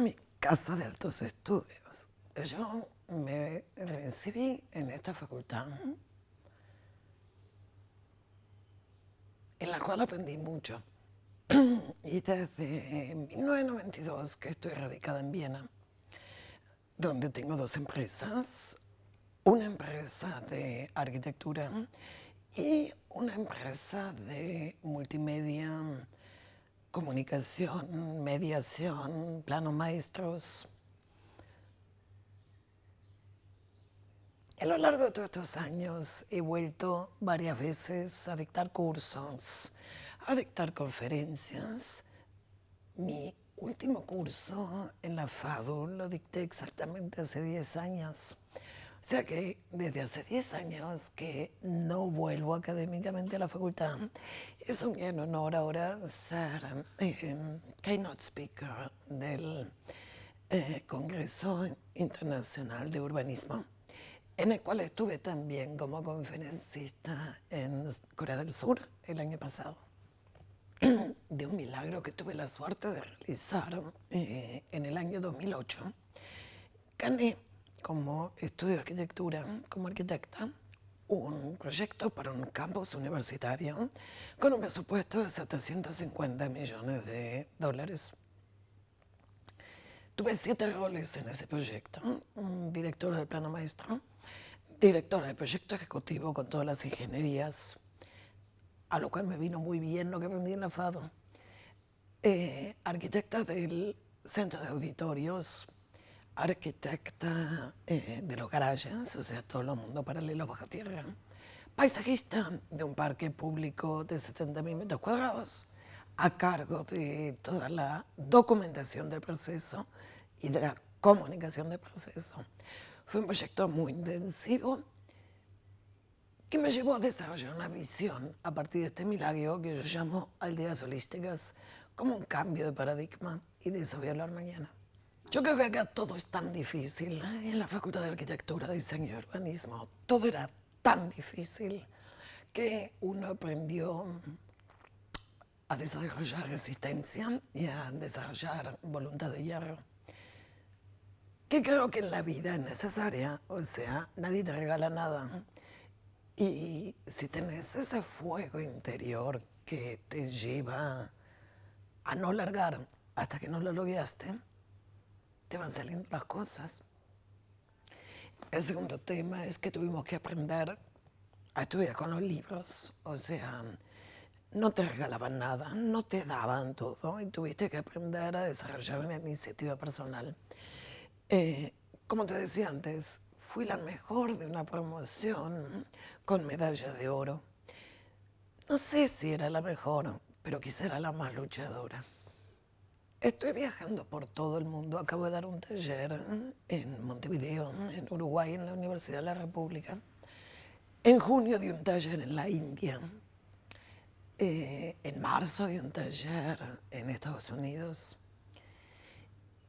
mi casa de altos estudios. Yo me recibí en esta facultad, en la cual aprendí mucho. Y desde 1992 que estoy radicada en Viena, donde tengo dos empresas, una empresa de arquitectura y una empresa de multimedia comunicación, mediación, planos maestros. A lo largo de todos estos años he vuelto varias veces a dictar cursos, a dictar conferencias. Mi último curso en la FADU lo dicté exactamente hace 10 años. O sea que desde hace 10 años que no vuelvo académicamente a la facultad. Es un gran honor ahora ser eh, keynote speaker del eh, Congreso Internacional de Urbanismo, en el cual estuve también como conferencista en Corea del Sur el año pasado. De un milagro que tuve la suerte de realizar eh, en el año 2008, gané como estudio de arquitectura, como arquitecta, un proyecto para un campus universitario con un presupuesto de 750 millones de dólares. Tuve siete roles en ese proyecto. director del plano maestro, directora del proyecto ejecutivo con todas las ingenierías, a lo cual me vino muy bien lo que aprendí en la FADO. Eh, arquitecta del centro de auditorios, arquitecta eh, de los garajes, o sea, todo el mundo paralelo bajo tierra, paisajista de un parque público de 70.000 metros cuadrados, a cargo de toda la documentación del proceso y de la comunicación del proceso. Fue un proyecto muy intensivo que me llevó a desarrollar una visión a partir de este milagro que yo llamo aldeas holísticas como un cambio de paradigma y de eso voy a hablar mañana. Yo creo que acá todo es tan difícil. En la Facultad de Arquitectura, Diseño y Urbanismo, todo era tan difícil que uno aprendió a desarrollar resistencia y a desarrollar voluntad de hierro. Que creo que en la vida es necesaria, o sea, nadie te regala nada. Y si tenés ese fuego interior que te lleva a no largar hasta que no lo lograste, te van saliendo las cosas. El segundo tema es que tuvimos que aprender a estudiar con los libros, o sea, no te regalaban nada, no te daban todo y tuviste que aprender a desarrollar una iniciativa personal. Eh, como te decía antes, fui la mejor de una promoción con medalla de oro. No sé si era la mejor, pero quizá era la más luchadora. Estoy viajando por todo el mundo. Acabo de dar un taller en Montevideo, en Uruguay, en la Universidad de la República. En junio di un taller en la India. Eh, en marzo di un taller en Estados Unidos.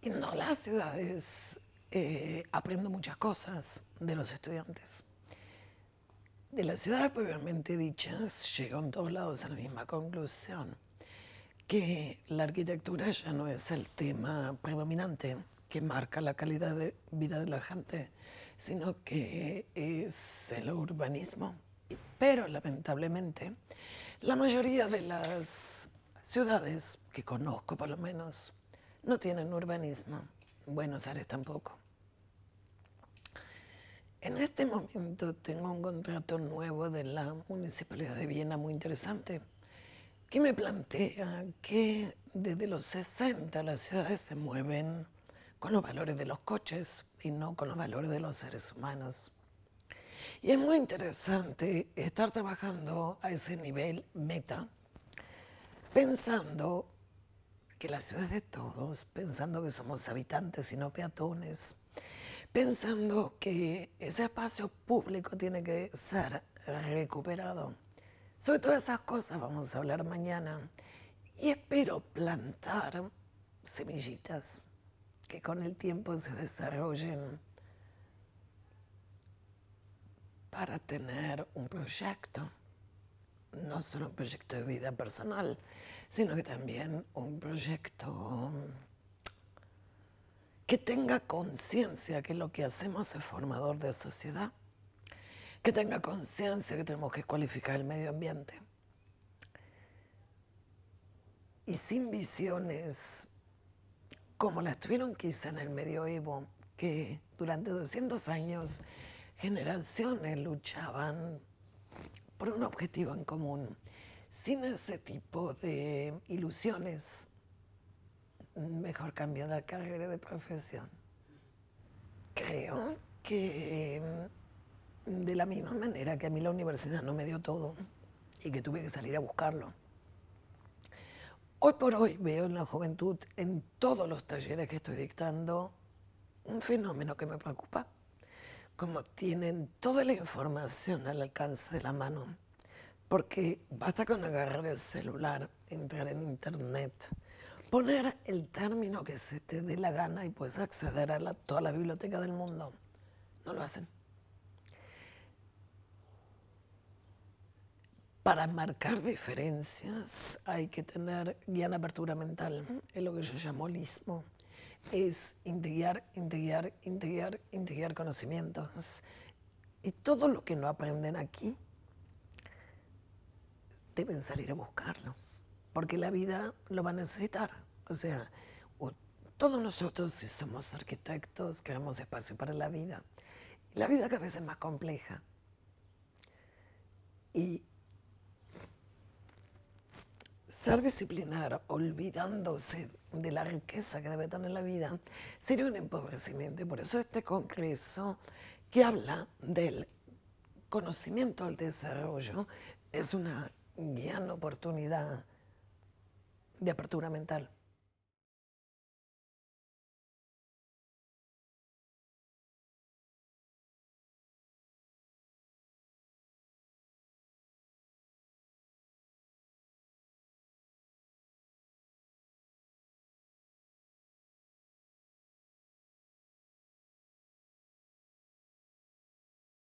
en todas las ciudades eh, aprendo muchas cosas de los estudiantes. De las ciudades previamente dichas, llego en todos lados a la misma conclusión que la arquitectura ya no es el tema predominante que marca la calidad de vida de la gente, sino que es el urbanismo. Pero lamentablemente, la mayoría de las ciudades que conozco por lo menos no tienen urbanismo. Buenos Aires tampoco. En este momento tengo un contrato nuevo de la Municipalidad de Viena muy interesante que me plantea que desde los 60 las ciudades se mueven con los valores de los coches y no con los valores de los seres humanos. Y es muy interesante estar trabajando a ese nivel meta, pensando que la ciudad es de todos, pensando que somos habitantes y no peatones, pensando que ese espacio público tiene que ser recuperado sobre todas esas cosas vamos a hablar mañana y espero plantar semillitas que con el tiempo se desarrollen para tener un proyecto, no solo un proyecto de vida personal, sino que también un proyecto que tenga conciencia que lo que hacemos es formador de sociedad que tenga conciencia que tenemos que cualificar el medio ambiente. Y sin visiones como las tuvieron quizá en el medioevo, que durante 200 años generaciones luchaban por un objetivo en común. Sin ese tipo de ilusiones, mejor cambiar la carrera de profesión. Creo que em, de la misma manera que a mí la universidad no me dio todo y que tuve que salir a buscarlo. Hoy por hoy veo en la juventud, en todos los talleres que estoy dictando, un fenómeno que me preocupa. Como tienen toda la información al alcance de la mano, porque basta con agarrar el celular, entrar en internet, poner el término que se te dé la gana y puedes acceder a toda la biblioteca del mundo. No lo hacen. Para marcar diferencias hay que tener gran apertura mental, es lo que yo llamo lismo. Es integrar, integrar, integrar, integrar conocimientos. Y todo lo que no aprenden aquí, deben salir a buscarlo, porque la vida lo va a necesitar. O sea, todos nosotros, si somos arquitectos, creamos espacio para la vida. La vida cada vez es más compleja. Y ser disciplinar olvidándose de la riqueza que debe tener la vida sería un empobrecimiento y por eso este Congreso que habla del conocimiento al desarrollo es una gran oportunidad de apertura mental.